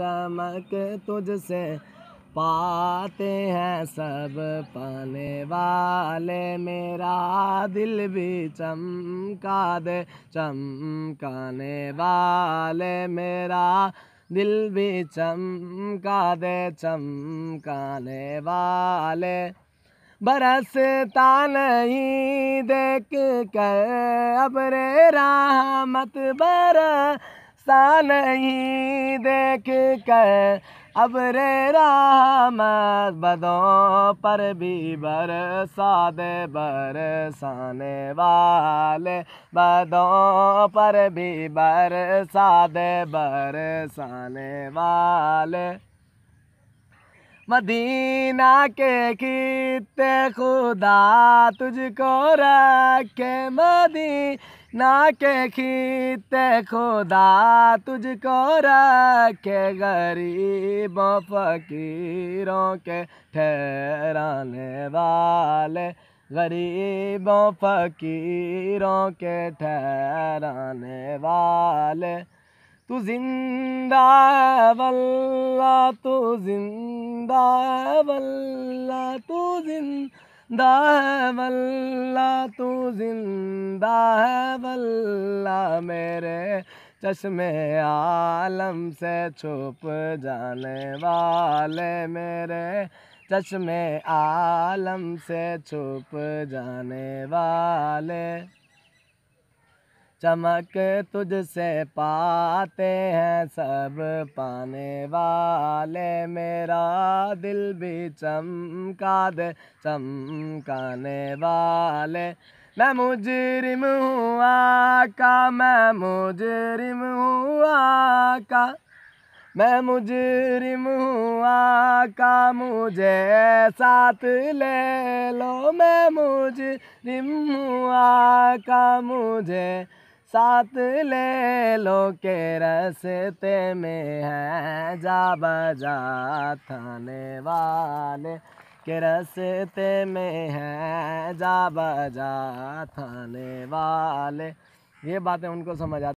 चमक तुझसे पाते हैं सब पाने वाले मेरा दिल भी चमका दे चमकाने वाले मेरा दिल भी चमका दे चमकाने वाले बरसता नहीं देख कर अब रे राह मत बरस रास्ता नहीं देख कर अब रे रामत बदों पर भी बरसा दे बरसाने वाले बदों पर भी बरसा दे बरसाने वाले मदीना के खीते खुदा तुझको रखे मदी ना के खीते खुदा तुझको रखे गरीब फकीरों के ठहराने वाले गरीबों फकीरों के ठहराने वाले तू जिंदा वल्ला तू जिंदा वल्ला तू जिंदा जिंदा है वल्ला तू जिंदा है वल्ला मेरे चश्मे आलम से छुप जाने वाले मेरे चश्मे आलम से छुप जाने वाले चमक तुझसे पाते हैं सब पाने वाले मेरा दिल भी चमका दे चमकाने वाले मैं मुजरिम हूँ आका मैं मुजरिम हूँ आका मैं मुजरिम हूँ आका मुझे साथ ले लो मैं मुजरिम हूँ आका मुझे साथ ले लो के रस्ते में है जा बजा थाने वाले के रस्ते में है जा बजा थाने वाले ये बातें उनको समझ आती